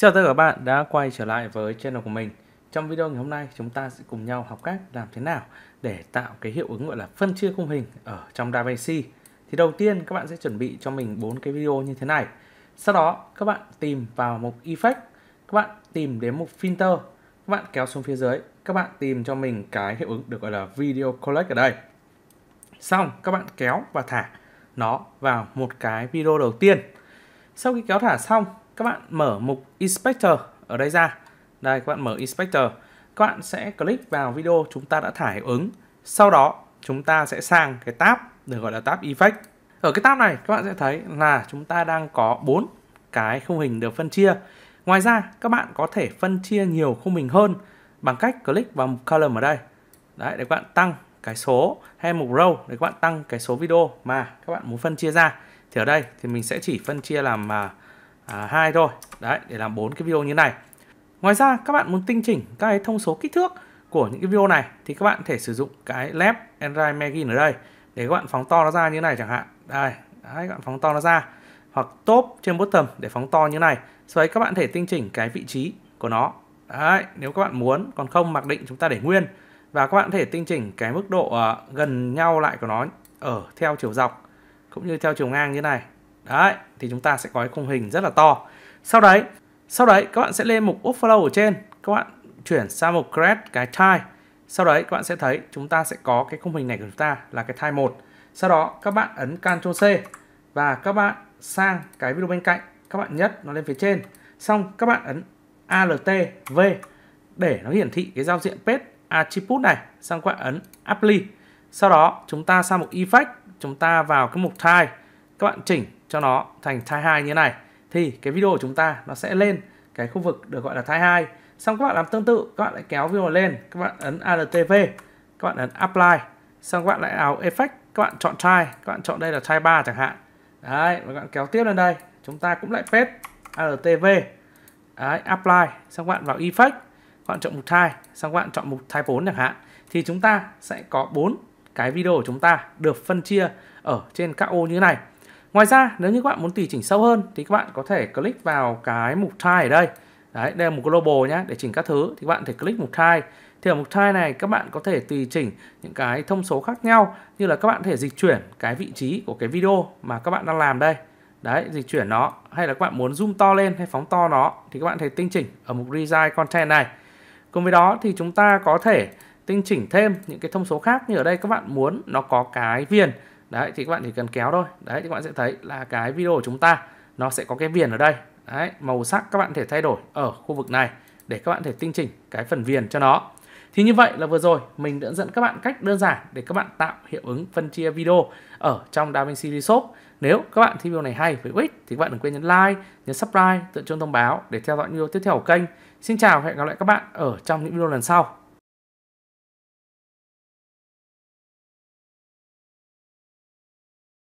Xin chào tất cả các bạn đã quay trở lại với channel của mình. Trong video ngày hôm nay chúng ta sẽ cùng nhau học cách làm thế nào để tạo cái hiệu ứng gọi là phân chia khung hình ở trong DaVinci. Thì đầu tiên các bạn sẽ chuẩn bị cho mình bốn cái video như thế này. Sau đó các bạn tìm vào mục Effect, các bạn tìm đến mục Filter, các bạn kéo xuống phía dưới, các bạn tìm cho mình cái hiệu ứng được gọi là Video Collect ở đây. Xong các bạn kéo và thả nó vào một cái video đầu tiên. Sau khi kéo thả xong các bạn mở mục Inspector ở đây ra. Đây các bạn mở Inspector. Các bạn sẽ click vào video chúng ta đã thả ứng. Sau đó chúng ta sẽ sang cái tab được gọi là tab Effect. Ở cái tab này các bạn sẽ thấy là chúng ta đang có bốn cái khung hình được phân chia. Ngoài ra các bạn có thể phân chia nhiều khung hình hơn bằng cách click vào mục column ở đây. Đấy để các bạn tăng cái số hay mục row để các bạn tăng cái số video mà các bạn muốn phân chia ra. Thì ở đây thì mình sẽ chỉ phân chia làm uh, À, hai thôi đấy để làm bốn cái video như này ngoài ra các bạn muốn tinh chỉnh các cái thông số kích thước của những cái video này thì các bạn có thể sử dụng cái left and right ở đây để các bạn phóng to nó ra như này chẳng hạn đây đấy, các bạn phóng to nó ra hoặc top trên bottom để phóng to như này sau đấy các bạn có thể tinh chỉnh cái vị trí của nó đấy nếu các bạn muốn còn không mặc định chúng ta để nguyên và các bạn có thể tinh chỉnh cái mức độ uh, gần nhau lại của nó ở theo chiều dọc cũng như theo chiều ngang như này Đấy, thì chúng ta sẽ có cái khung hình rất là to. Sau đấy, sau đấy các bạn sẽ lên mục Workflow ở trên, các bạn chuyển sang mục Create cái type Sau đấy các bạn sẽ thấy chúng ta sẽ có cái khung hình này của chúng ta là cái type 1. Sau đó các bạn ấn Ctrl C và các bạn sang cái video bên cạnh, các bạn nhấc nó lên phía trên. Xong các bạn ấn Alt V để nó hiển thị cái giao diện page attribute này, xong các bạn ấn apply. Sau đó chúng ta sang mục effect, chúng ta vào cái mục type các bạn chỉnh cho nó thành thai 2 như thế này thì cái video của chúng ta nó sẽ lên cái khu vực được gọi là thai 2 xong các bạn làm tương tự các bạn lại kéo video lên các bạn ấn ALTV các bạn ấn apply xong các bạn lại vào effect các bạn chọn thai các bạn chọn đây là thai 3 chẳng hạn đấy và các bạn kéo tiếp lên đây chúng ta cũng lại paste ALTV đấy, apply xong các bạn vào effect các bạn chọn mục thai xong các bạn chọn mục thai 4 chẳng hạn thì chúng ta sẽ có bốn cái video của chúng ta được phân chia ở trên các ô như thế này Ngoài ra nếu như các bạn muốn tùy chỉnh sâu hơn thì các bạn có thể click vào cái mục tile ở đây. Đấy, đây là mục global nhé, để chỉnh các thứ thì các bạn thể click mục tile. Thì ở mục tile này các bạn có thể tùy chỉnh những cái thông số khác nhau như là các bạn thể dịch chuyển cái vị trí của cái video mà các bạn đang làm đây. Đấy, dịch chuyển nó hay là các bạn muốn zoom to lên hay phóng to nó thì các bạn thể tinh chỉnh ở mục Resize Content này. Cùng với đó thì chúng ta có thể tinh chỉnh thêm những cái thông số khác như ở đây các bạn muốn nó có cái viền đấy thì các bạn chỉ cần kéo thôi đấy thì các bạn sẽ thấy là cái video của chúng ta nó sẽ có cái viền ở đây đấy màu sắc các bạn thể thay đổi ở khu vực này để các bạn thể tinh chỉnh cái phần viền cho nó thì như vậy là vừa rồi mình đã dẫn các bạn cách đơn giản để các bạn tạo hiệu ứng phân chia video ở trong DaVinci Resolve. Nếu các bạn thấy video này hay với ích thì các bạn đừng quên nhấn like, nhấn subscribe, tự chuông thông báo để theo dõi video tiếp theo của kênh. Xin chào và hẹn gặp lại các bạn ở trong những video lần sau.